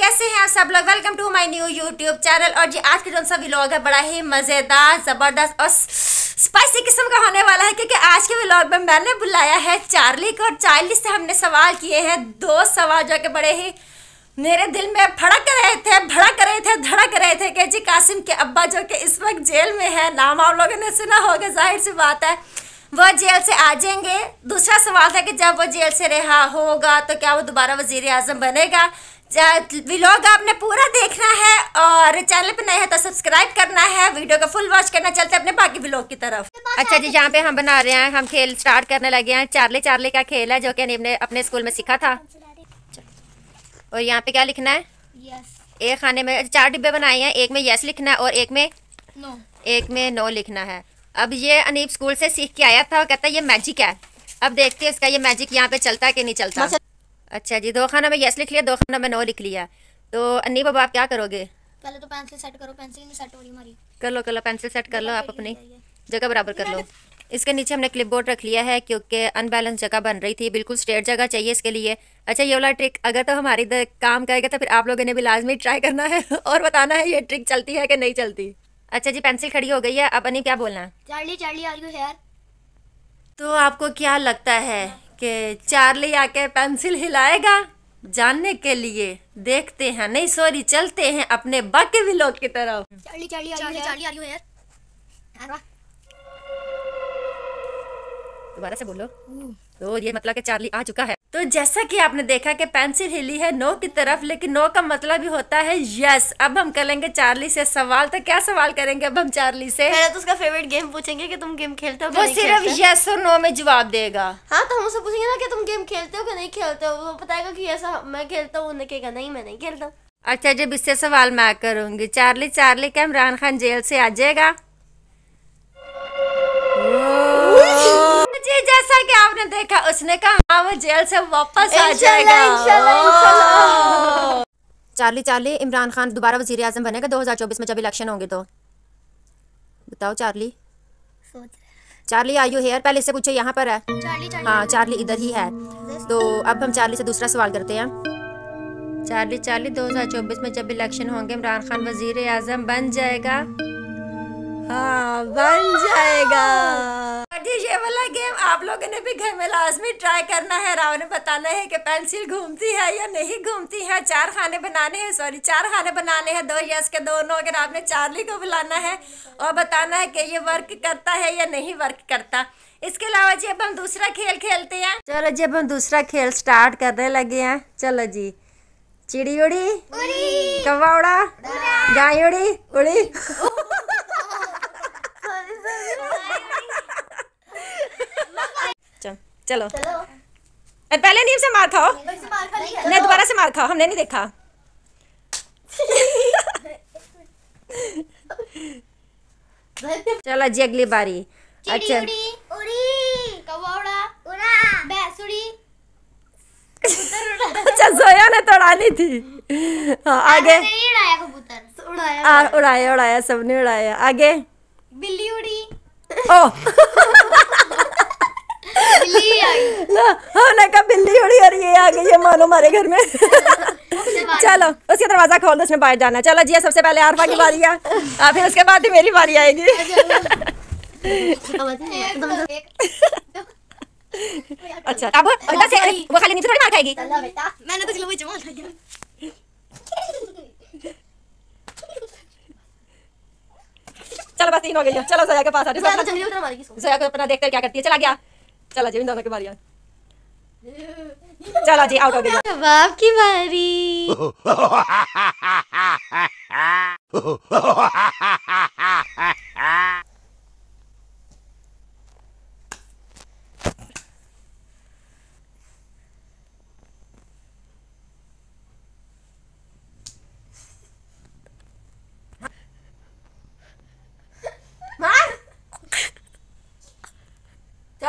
कैसे हैं आप सब लोग welcome to my new YouTube channel और जी आज के जो सा व्लॉग है बड़ा ही मज़ेदार ज़बरदस्त और स्पाइसी किस्म का होने वाला है क्योंकि आज के व्लॉग में मैंने बुलाया है चार्ली को और चार्ली से हमने सवाल किए हैं दो सवाल जो कि बड़े ही मेरे दिल में फड़क रहे थे भड़क रहे थे धड़क रहे थे कि जी कासिम के अब्बा जो कि इस वक्त जेल में है नाम आप लोगों ने सुना होगा जाहिर सी बात है वह जेल से आ जाएंगे दूसरा सवाल था कि जब वो जेल से रिहा होगा तो क्या वो दोबारा वजीर अजम बनेगा व्लॉग आपने पूरा देखना है और चैनल पे नए है तो सब्सक्राइब करना है वीडियो का फुल वॉच करना चलते अपने बाकी व्लॉग की तरफ अच्छा जी यहाँ पे हम बना रहे हैं हम खेल स्टार्ट करने लगे हैं चार्ले चार्ले का खेल है जो कि अपने स्कूल में सीखा था और यहाँ पे क्या लिखना है यस एक खाने में चार डिब्बे बनाए हैं एक में यस लिखना है और एक में नो no. एक में नो लिखना है अब ये अनिप स्कूल से सीख के आया था और कहता है ये मैजिक है अब देखते हैं इसका ये मैजिक यहाँ पे चलता है कि नहीं चलता अच्छा जी दो खाना में यस लिख लिया दो खाना में नो लिख लिया तो अनिप अब आप क्या करोगे पहले तो पेंसिल सेट करो पेंसिल नहीं सेट हो रही हमारी कर लो कर लो पेंसिल सेट कर लो आप अपनी जगह बराबर कर लो इसके नीचे हमने क्लिप बोर्ड रख लिया है क्योंकि अनबैलेंस जगह बन रही थी बिल्कुल स्ट्रेट जगह चाहिए इसके लिए अच्छा ये वाला ट्रिक अगर तो हमारी इधर काम करेगा तो फिर आप लोगों ने भी लाजमी ट्राई करना है और बताना है ये ट्रिक चलती है कि नहीं चलती अच्छा जी पेंसिल खड़ी हो गई है अब अनी क्या बोलना Charlie Charlie are you here तो आपको क्या लगता है कि चार्ली आके पेंसिल हिलाएगा जानने के लिए देखते हैं नहीं सॉरी चलते हैं अपने बाकी भी लोग की तरफ Charlie Charlie are you here दोबारा से बोलो हम्म। तो ये मतलब कि चार्ली आ चुका है तो जैसा कि आपने देखा कि पेंसिल हिली है नो की तरफ लेकिन नो का मतलब भी होता है यस अब हम करेंगे चार्ली से सवाल तो क्या सवाल करेंगे अब हम चार्ली से पहले तो उसका फेवरेट गेम पूछेंगे कि तुम गेम खेलते हो वो सिर्फ यस और नो में जवाब देगा हाँ तो हम उसे पूछेंगे ना कि तुम गेम खेलते हो कि नहीं खेलते हो वो बताएगा की ऐसा हाँ, मैं खेलता हूँ उन्हें कहेगा नहीं मैं नहीं खेलता अच्छा जब इससे सवाल मैं करूंगी चार्ली चार्ली क्या इमरान खान जेल से आ जाएगा जैसा कि आपने देखा उसने कहा हाँ वो जेल से वापस आ जाएगा इंशाल्लाह इंशाल्लाह चार्ली चार्ली इमरान खान दोबारा वजीर आजम बनेगा 2024 में जब इलेक्शन होंगे तो बताओ चार्ली चार्ली आयु हेयर पहले से पूछो यहाँ पर है चार्ली, हाँ चार्ली इधर ही है तो अब हम चार्ली से दूसरा सवाल करते हैं चार्ली चार्ली 2024 में जब इलेक्शन होंगे इमरान खान वजीर आजम बन जाएगा हाँ बन जाएगा ये वाला गेम आप लोगों ने भी घर में लाजमी ट्राई करना है राव ने बताना है कि पेंसिल घूमती है या नहीं घूमती है चार खाने बनाने हैं सॉरी चार खाने बनाने हैं दो यस के दो नो अगर आपने चार्ली को बुलाना है और बताना है कि ये वर्क करता है या नहीं वर्क करता इसके अलावा जी अब हम दूसरा खेल खेलते हैं चलो जी अब हम दूसरा खेल स्टार्ट करने लगे हैं चलो जी चिड़ी उड़ी कवा गाय उड़ी उड़ी चलो अरे पहले नीम से मार खाओ नहीं दोबारा से मार खाओ हमने नहीं देखा चलो जी अगली बारी अच्छा अच्छा जोया ने तो उड़ानी थी हाँ आगे उड़ाया उड़ाया सबने उड़ाया आगे बिल्ली उड़ी ओ हाँ, ना हमने कहा बिल्ली उड़ी और ये आ गई है मानो हमारे घर में चलो उसके दरवाजा खोल दो उसने बाहर जाना चलो जी सबसे पहले आरफा की बारी है फिर उसके बाद ही मेरी बारी आएगी अच्छा अब उल्टा से वो खाली नीचे थोड़ी मार खाएगी चलो बेटा मैंने तो चलो वो जमा खा चलो बस तीन हो गई चलो जया के पास आ जाओ तो जया को अपना देखते क्या करती है चला गया चला जी दादा के बारी चला जी आउट हो गया की बारी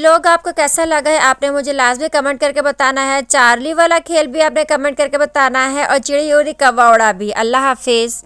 ब्लॉग आपको कैसा लगा है आपने मुझे लास्ट में कमेंट करके बताना है चार्ली वाला खेल भी आपने कमेंट करके बताना है और चिड़ी उड़ी कवाड़ा भी अल्लाह हाफिज़